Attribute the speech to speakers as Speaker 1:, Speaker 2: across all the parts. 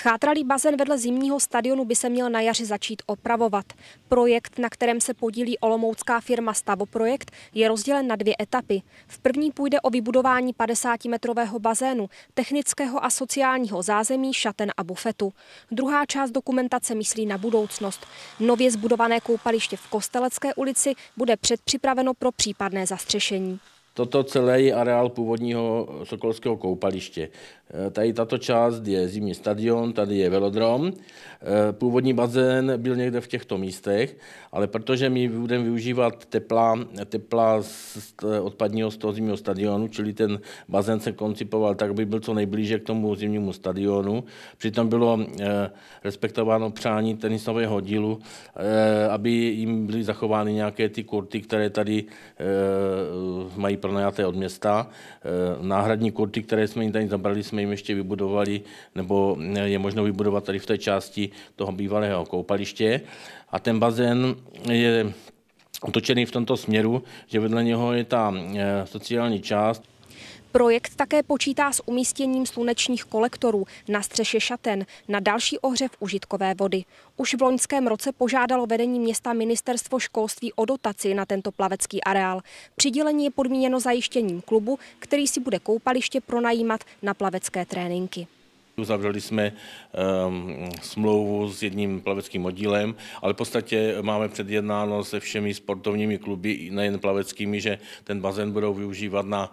Speaker 1: Schátralý bazén vedle zimního stadionu by se měl na jaře začít opravovat. Projekt, na kterém se podílí olomoucká firma Stavoprojekt, je rozdělen na dvě etapy. V první půjde o vybudování 50-metrového bazénu, technického a sociálního zázemí, šaten a bufetu. Druhá část dokumentace myslí na budoucnost. Nově zbudované koupaliště v Kostelecké ulici bude předpřipraveno pro případné zastřešení.
Speaker 2: Toto celé je areál původního sokolského koupaliště. Eh, tady tato část je zimní stadion, tady je velodrom. Eh, původní bazén byl někde v těchto místech, ale protože my budeme využívat tepla, tepla z odpadního z toho zimního stadionu, čili ten bazén se koncipoval tak, aby byl co nejblíže k tomu zimnímu stadionu. Přitom bylo eh, respektováno přání tenisového dílu, aby jim byly zachovány nějaké ty kurty, které tady mají pro pronajaté od města. E, náhradní kurty, které jsme jim tady zabrali, jsme jim ještě vybudovali, nebo e, je možno vybudovat tady v té části toho bývalého koupaliště. A ten bazén je otočený v tomto směru, že vedle něho je ta e, sociální část.
Speaker 1: Projekt také počítá s umístěním slunečních kolektorů na střeše šaten na další ohřev užitkové vody. Už v loňském roce požádalo vedení města ministerstvo školství o dotaci na tento plavecký areál. Přidělení je podmíněno zajištěním klubu, který si bude koupaliště pronajímat na plavecké tréninky.
Speaker 2: Uzavřeli jsme um, smlouvu s jedním plaveckým oddílem, ale v podstatě máme předjednáno se všemi sportovními kluby, nejen plaveckými, že ten bazén budou využívat na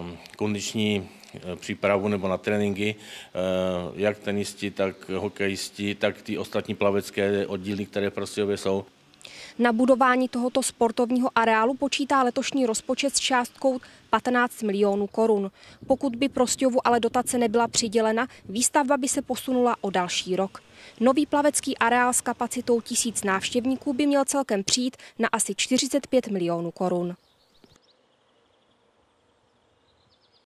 Speaker 2: um, kondiční eh, přípravu nebo na tréninky, eh, jak tenisti, tak hokejisti, tak ty ostatní plavecké oddíly, které prostě jsou.
Speaker 1: Na budování tohoto sportovního areálu počítá letošní rozpočet s částkou 15 milionů korun. Pokud by Prostějovu ale dotace nebyla přidělena, výstavba by se posunula o další rok. Nový plavecký areál s kapacitou tisíc návštěvníků by měl celkem přijít na asi 45 milionů korun.